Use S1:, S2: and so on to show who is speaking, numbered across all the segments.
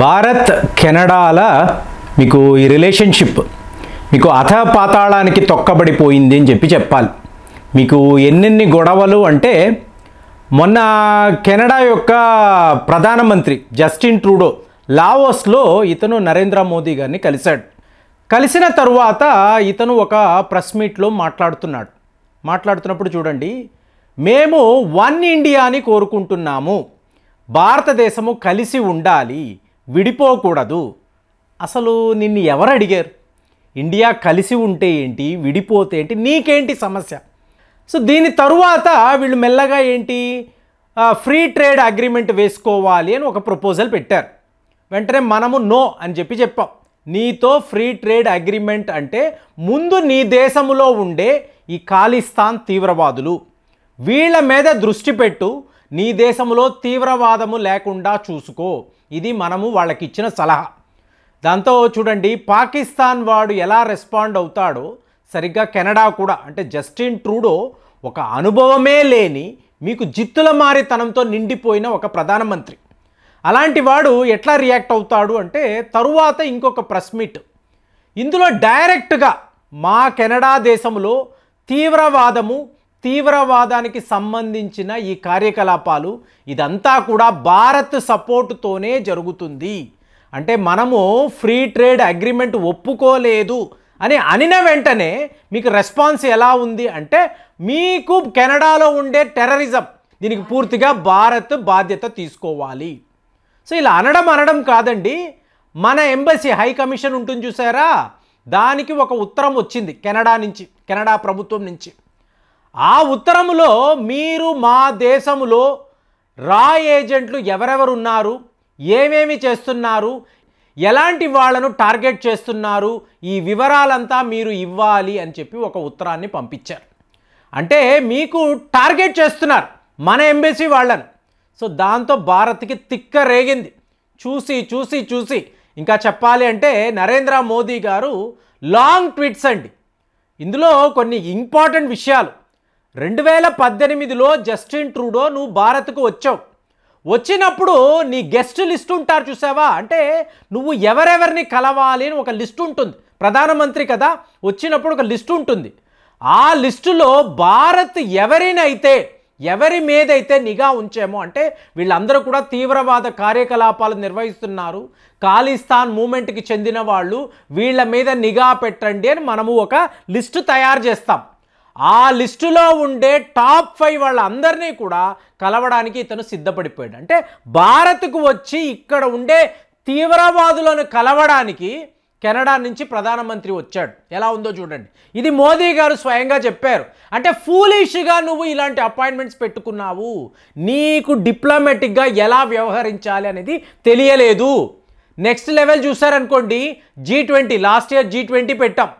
S1: భారత్ కెనడాల మీకు ఈ రిలేషన్షిప్ మీకు అథ పాతాళానికి తొక్కబడిపోయింది అని చెప్పి చెప్పాలి మీకు ఎన్నెన్ని గొడవలు అంటే మొన్న కెనడా యొక్క ప్రధానమంత్రి జస్టిన్ ట్రూడో లావోస్లో ఇతను నరేంద్ర మోదీ గారిని కలిశాడు కలిసిన తరువాత ఇతను ఒక ప్రెస్ మీట్లో మాట్లాడుతున్నాడు మాట్లాడుతున్నప్పుడు చూడండి మేము వన్ ఇండియాని కోరుకుంటున్నాము భారతదేశము కలిసి ఉండాలి విడిపోకూడదు అసలు నిన్ను ఎవరు అడిగారు ఇండియా కలిసి ఉంటే ఏంటి విడిపోతే ఏంటి నీకేంటి సమస్య సో దీని తరువాత వీళ్ళు మెల్లగా ఏంటి ఫ్రీ ట్రేడ్ అగ్రిమెంట్ వేసుకోవాలి అని ఒక ప్రపోజల్ పెట్టారు వెంటనే మనము నో అని చెప్పి చెప్పాం నీతో ఫ్రీ ట్రేడ్ అగ్రిమెంట్ అంటే ముందు నీ దేశములో ఉండే ఈ ఖాళీస్థాన్ తీవ్రవాదులు వీళ్ళ మీద దృష్టి పెట్టు నీ దేశంలో తీవ్రవాదము లేకుండా చూసుకో ఇది మనము వాళ్ళకి ఇచ్చిన సలహా దాంతో చూడండి పాకిస్తాన్ వాడు ఎలా రెస్పాండ్ అవుతాడో సరిగ్గా కెనడా కూడా అంటే జస్టిన్ ట్రూడో ఒక అనుభవమే లేని మీకు జిత్తుల మారితనంతో నిండిపోయిన ఒక ప్రధానమంత్రి అలాంటి వాడు ఎట్లా రియాక్ట్ అవుతాడు అంటే తరువాత ఇంకొక ప్రెస్ మీట్ ఇందులో డైరెక్ట్గా మా కెనడా దేశంలో తీవ్రవాదము తీవ్రవాదానికి సంబంధించిన ఈ కార్యకలాపాలు ఇదంతా కూడా భారత్ సపోర్టుతోనే జరుగుతుంది అంటే మనము ఫ్రీ ట్రేడ్ అగ్రిమెంట్ ఒప్పుకోలేదు అని అనిన వెంటనే మీకు రెస్పాన్స్ ఎలా ఉంది అంటే మీకు కెనడాలో ఉండే టెర్రరిజం దీనికి పూర్తిగా భారత్ బాధ్యత తీసుకోవాలి సో ఇలా అనడం అనడం కాదండి మన ఎంబసీ హై కమిషన్ ఉంటుంది చూసారా దానికి ఒక ఉత్తరం వచ్చింది కెనడా నుంచి కెనడా ప్రభుత్వం నుంచి ఆ ఉత్తరములో మీరు మా దేశములో రా ఏజెంట్లు ఎవరెవరు ఉన్నారు ఏమేమి చేస్తున్నారు ఎలాంటి వాళ్లను టార్గెట్ చేస్తున్నారు ఈ వివరాలంతా మీరు ఇవ్వాలి అని చెప్పి ఒక ఉత్తరాన్ని పంపించారు అంటే మీకు టార్గెట్ చేస్తున్నారు మన ఎంబెసీ వాళ్ళను సో దాంతో భారత్కి తిక్క రేగింది చూసి చూసి చూసి ఇంకా చెప్పాలి అంటే నరేంద్ర మోదీ గారు లాంగ్ ట్వీట్స్ అండి ఇందులో కొన్ని ఇంపార్టెంట్ విషయాలు రెండు వేల పద్దెనిమిదిలో జస్టిన్ ట్రూడో నువ్వు భారత్కు వచ్చావు వచ్చినప్పుడు నీ గెస్ట్ లిస్ట్ ఉంటారు చూసావా అంటే నువ్వు ఎవరెవరిని కలవాలి అని ఒక లిస్ట్ ఉంటుంది ప్రధానమంత్రి కదా వచ్చినప్పుడు ఒక లిస్ట్ ఉంటుంది ఆ లిస్టులో భారత్ ఎవరినైతే ఎవరి మీదైతే నిఘా ఉంచేమో అంటే వీళ్ళందరూ కూడా తీవ్రవాద కార్యకలాపాలు నిర్వహిస్తున్నారు ఖాళీస్థాన్ మూమెంట్కి చెందిన వాళ్ళు వీళ్ళ మీద నిఘా పెట్టండి అని మనము ఒక లిస్టు తయారు చేస్తాం ఆ లిస్టులో ఉండే టాప్ ఫైవ్ వాళ్ళందరినీ కూడా కలవడానికి ఇతను సిద్ధపడిపోయాడు అంటే భారత్కు వచ్చి ఇక్కడ ఉండే తీవ్రవాదులను కలవడానికి కెనడా నుంచి ప్రధానమంత్రి వచ్చాడు ఎలా ఉందో చూడండి ఇది మోదీ గారు స్వయంగా చెప్పారు అంటే ఫూలిష్గా నువ్వు ఇలాంటి అపాయింట్మెంట్స్ పెట్టుకున్నావు నీకు డిప్లొమాటిక్గా ఎలా వ్యవహరించాలి అనేది తెలియలేదు నెక్స్ట్ లెవెల్ చూసారనుకోండి G twenty last year G twenty పెట్టాం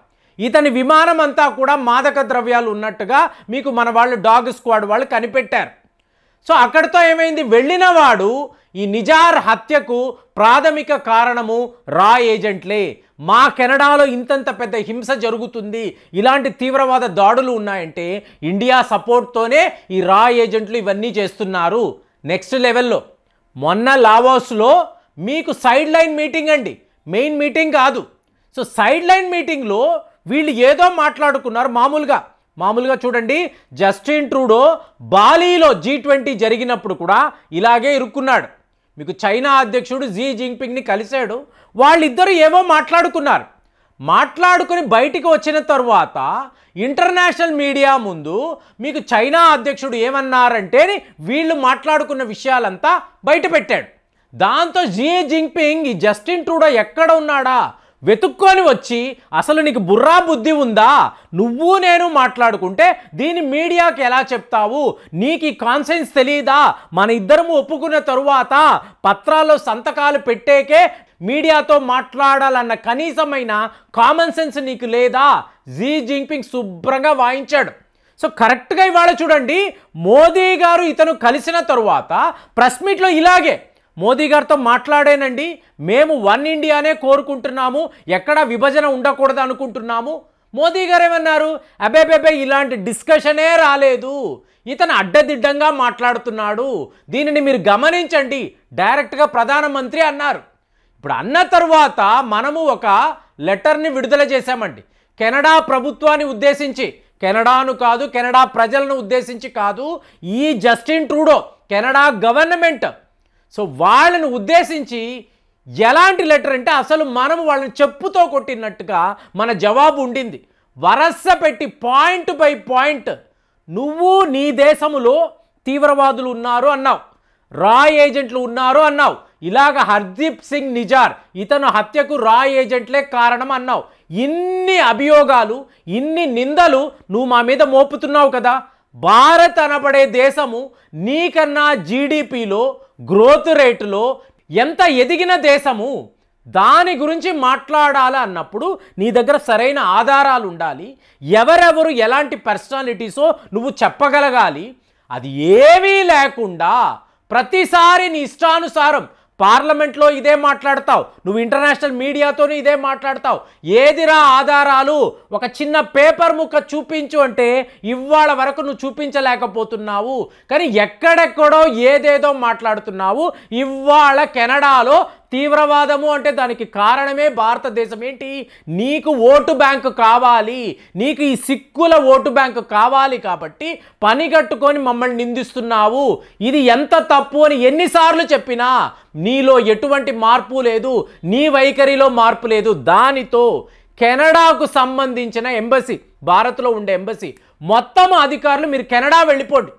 S1: ఇతని విమానం అంతా కూడా మాదక ద్రవ్యాలు ఉన్నట్టుగా మీకు మన వాళ్ళు డాగ్ స్క్వాడ్ వాళ్ళు కనిపెట్టారు సో అక్కడితో ఏమైంది వెళ్ళినవాడు ఈ నిజార్ హత్యకు ప్రాథమిక కారణము రా ఏజెంట్లే మా కెనడాలో ఇంతంత పెద్ద హింస జరుగుతుంది ఇలాంటి తీవ్రవాద దాడులు ఉన్నాయంటే ఇండియా సపోర్ట్తోనే ఈ రా ఏజెంట్లు ఇవన్నీ చేస్తున్నారు నెక్స్ట్ లెవెల్లో మొన్న లావోస్లో మీకు సైడ్ లైన్ మీటింగ్ అండి మెయిన్ మీటింగ్ కాదు సో సైడ్ లైన్ మీటింగ్లో వీళ్ళు ఏదో మాట్లాడుకున్నారు మామూలుగా మామూలుగా చూడండి జస్టిన్ ట్రూడో బాలీలో జీ ట్వంటీ జరిగినప్పుడు కూడా ఇలాగే ఇరుక్కున్నాడు మీకు చైనా అధ్యక్షుడు జీ జింగ్పింగ్ని కలిశాడు వాళ్ళిద్దరూ ఏవో మాట్లాడుకున్నారు మాట్లాడుకుని బయటికి వచ్చిన తర్వాత ఇంటర్నేషనల్ మీడియా ముందు మీకు చైనా అధ్యక్షుడు ఏమన్నారంటే వీళ్ళు మాట్లాడుకున్న విషయాలంతా బయటపెట్టాడు దాంతో జీ జింగ్పింగ్ ఈ జస్టిన్ ట్రూడో ఎక్కడ ఉన్నాడా వెతుక్కొని వచ్చి అసలు నీకు బుర్రా బుద్ధి ఉందా నువ్వు నేను మాట్లాడుకుంటే దీని మీడియాకి ఎలా చెప్తావు నీకు ఈ కాన్సెన్స్ తెలియదా మన ఇద్దరము ఒప్పుకున్న తరువాత పత్రాల్లో సంతకాలు పెట్టేకే మీడియాతో మాట్లాడాలన్న కనీసమైన కామన్ సెన్స్ నీకు లేదా జీ జింగ్పింగ్ శుభ్రంగా వాయించాడు సో కరెక్ట్గా ఇవాళ చూడండి మోదీ గారు ఇతను కలిసిన తరువాత ప్రెస్ మీట్లో ఇలాగే మోదీ గారితో మాట్లాడానండి మేము వన్ ఇండియానే కోరుకుంటున్నాము ఎక్కడ విభజన ఉండకూడదు అనుకుంటున్నాము మోదీ గారు ఏమన్నారు అబేబేబే ఇలాంటి డిస్కషనే రాలేదు ఇతను అడ్డదిడ్డంగా మాట్లాడుతున్నాడు దీనిని మీరు గమనించండి డైరెక్ట్గా ప్రధానమంత్రి అన్నారు ఇప్పుడు అన్న తర్వాత మనము ఒక లెటర్ని విడుదల చేశామండి కెనడా ప్రభుత్వాన్ని ఉద్దేశించి కెనడాను కాదు కెనడా ప్రజలను ఉద్దేశించి కాదు ఈ Justin Trudeau Canada government so వాళ్ళను ఉద్దేశించి ఎలాంటి లెటర్ అంటే అసలు మనం వాళ్ళని చెప్పుతో కొట్టినట్టుగా మన జవాబు ఉండింది వరస పెట్టి పాయింట్ బై పాయింట్ నువ్వు నీ దేశములో తీవ్రవాదులు ఉన్నారు అన్నావు రా ఏజెంట్లు ఉన్నారు అన్నావు ఇలాగ హర్దీప్ సింగ్ నిజార్ ఇతను హత్యకు రా ఏజెంట్లే కారణం అన్నావు ఇన్ని అభియోగాలు ఇన్ని నిందలు నువ్వు మా మీద మోపుతున్నావు కదా భారత్ అనబడే దేశము నీకన్నా జీడిపిలో గ్రోత్ రేటులో ఎంత ఎదిగిన దేశము దాని గురించి మాట్లాడాలి అన్నప్పుడు నీ దగ్గర సరైన ఆధారాలు ఉండాలి ఎవరెవరు ఎలాంటి పర్సనాలిటీసో నువ్వు చెప్పగలగాలి అది ఏమీ లేకుండా ప్రతిసారి నీ ఇష్టానుసారం పార్లమెంట్లో ఇదే మాట్లాడతావు నువ్వు ఇంటర్నేషనల్ మీడియాతోనే ఇదే మాట్లాడతావు ఏదిరా ఆధారాలు ఒక చిన్న పేపర్ ముక్క చూపించు అంటే ఇవాళ వరకు నువ్వు చూపించలేకపోతున్నావు కానీ ఎక్కడెక్కడో ఏదేదో మాట్లాడుతున్నావు ఇవాళ కెనడాలో తీవ్రవాదము అంటే దానికి కారణమే భారతదేశం ఏంటి నీకు ఓటు బ్యాంకు కావాలి నీకు ఈ సిక్కుల ఓటు బ్యాంకు కావాలి కాబట్టి పని కట్టుకొని మమ్మల్ని నిందిస్తున్నావు ఇది ఎంత తప్పు అని ఎన్నిసార్లు చెప్పినా నీలో ఎటువంటి మార్పు లేదు నీ వైఖరిలో మార్పు లేదు దానితో కెనడాకు సంబంధించిన ఎంబసీ భారత్లో ఉండే ఎంబసీ మొత్తం అధికారులు మీరు కెనడా వెళ్ళిపోండి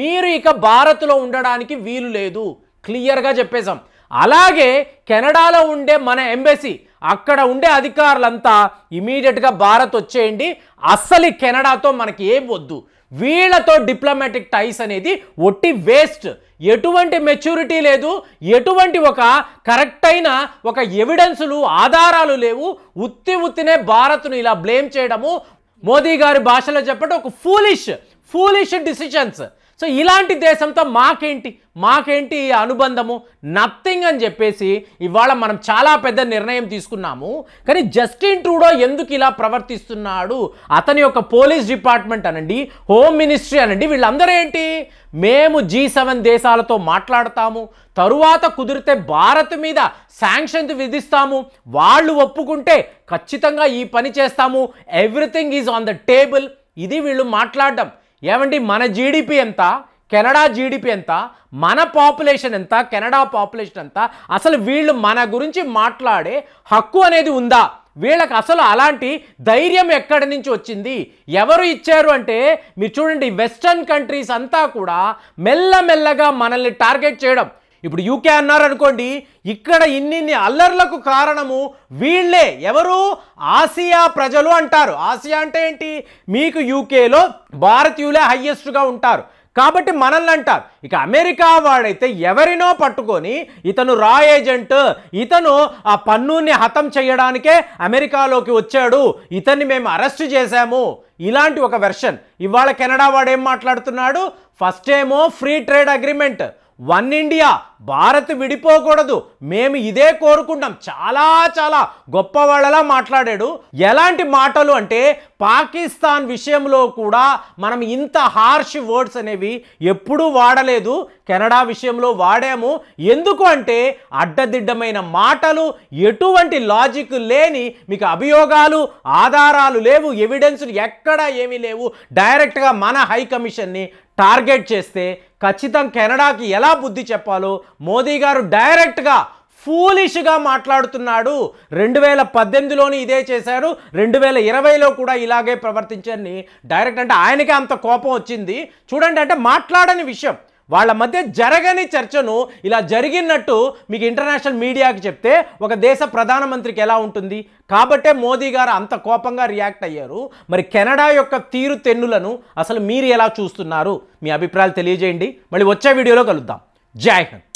S1: మీరు ఇక భారత్లో ఉండడానికి వీలు లేదు క్లియర్గా చెప్పేశాం అలాగే కెనడాలో ఉండే మన ఎంబెసీ అక్కడ ఉండే అధికారులంతా ఇమీడియట్గా భారత్ వచ్చేయండి అస్సలు కెనడాతో మనకి ఏం వద్దు వీళ్ళతో డిప్లొమాటిక్ టైస్ అనేది ఒట్టి వేస్ట్ ఎటువంటి మెచ్యూరిటీ లేదు ఎటువంటి ఒక కరెక్ట్ అయిన ఒక ఎవిడెన్సులు ఆధారాలు లేవు ఉత్తి ఉత్తినే భారత్ను ఇలా బ్లేమ్ చేయడము మోదీ గారి భాషలో చెప్పడం ఒక ఫూలిష్ ఫూలిష్ డిసిషన్స్ సో ఇలాంటి దేశంతో మాకేంటి మాకేంటి అనుబంధము నథింగ్ అని చెప్పేసి ఇవాళ మనం చాలా పెద్ద నిర్ణయం తీసుకున్నాము కానీ జస్టిన్ ట్రూడో ఎందుకు ఇలా ప్రవర్తిస్తున్నాడు అతని యొక్క పోలీస్ డిపార్ట్మెంట్ అనండి హోమ్ మినిస్ట్రీ అనండి వీళ్ళందరూ ఏంటి మేము జీ సెవెన్ దేశాలతో మాట్లాడతాము తరువాత కుదిరితే భారత్ మీద శాంక్షన్ విధిస్తాము వాళ్ళు ఒప్పుకుంటే ఖచ్చితంగా ఈ పని చేస్తాము everything is on the table ఇది వీళ్ళు మాట్లాడడం ఏమండి మన జీడిపి ఎంత కెనడా జీడిపి ఎంత మన పాపులేషన్ ఎంత కెనడా పాపులేషన్ ఎంత అసలు వీళ్ళు మన గురించి మాట్లాడే హక్కు అనేది ఉందా వీళ్ళకి అసలు అలాంటి ధైర్యం ఎక్కడి నుంచి వచ్చింది ఎవరు ఇచ్చారు అంటే మీరు చూడండి వెస్టర్న్ కంట్రీస్ అంతా కూడా మెల్లమెల్లగా మనల్ని టార్గెట్ చేయడం ఇప్పుడు యూకే అన్నారు అనుకోండి ఇక్కడ ఇన్నిన్ని అల్లర్లకు కారణము వీళ్ళే ఎవరు ఆసియా ప్రజలు అంటారు ఆసియా అంటే ఏంటి మీకు యూకేలో భారతీయులే హయ్యెస్ట్గా ఉంటారు కాబట్టి మనల్ని అంటారు ఇక అమెరికా వాడైతే ఎవరినో పట్టుకొని ఇతను రా ఏజెంట్ ఇతను ఆ పన్నుని హతం చేయడానికే అమెరికాలోకి వచ్చాడు ఇతన్ని మేము అరెస్ట్ చేశాము ఇలాంటి ఒక వెర్షన్ ఇవాళ కెనడా వాడేం మాట్లాడుతున్నాడు ఫస్ట్ ఏమో free trade agreement one India Bharat విడిపోకూడదు మేము ఇదే కోరుకుంటాం చాలా చాలా గొప్పవాళ్ళలా మాట్లాడాడు ఎలాంటి మాటలు అంటే పాకిస్తాన్ విషయంలో కూడా మనం ఇంత హార్ష్ వర్డ్స్ అనేవి ఎప్పుడూ వాడలేదు కెనడా విషయంలో వాడాము ఎందుకు అంటే అడ్డదిడ్డమైన మాటలు ఎటువంటి లాజిక్ లేని మీకు అభియోగాలు ఆధారాలు లేవు ఎవిడెన్స్ ఎక్కడ ఏమీ లేవు డైరెక్ట్గా మన హై కమిషన్ని టార్గెట్ చేస్తే ఖచ్చితం కెనడాకి ఎలా బుద్ధి చెప్పాలో మోదీ గారు డైరెక్ట్గా ఫూలిష్గా మాట్లాడుతున్నాడు రెండు వేల పద్దెనిమిదిలోని ఇదే చేశారు రెండు వేల ఇరవైలో కూడా ఇలాగే ప్రవర్తించని డైరెక్ట్ అంటే ఆయనకే అంత కోపం వచ్చింది చూడండి అంటే మాట్లాడని విషయం వాళ్ళ మధ్య జరగని చర్చను ఇలా జరిగినట్టు మీకు ఇంటర్నేషనల్ మీడియాకి చెప్తే ఒక దేశ ప్రధానమంత్రికి ఎలా ఉంటుంది కాబట్టే మోదీ గారు అంత కోపంగా రియాక్ట్ అయ్యారు మరి కెనడా యొక్క తీరు తెన్నులను అసలు మీరు ఎలా చూస్తున్నారు మీ అభిప్రాయాలు తెలియజేయండి మళ్ళీ వచ్చే వీడియోలో కలుద్దాం జై హింద్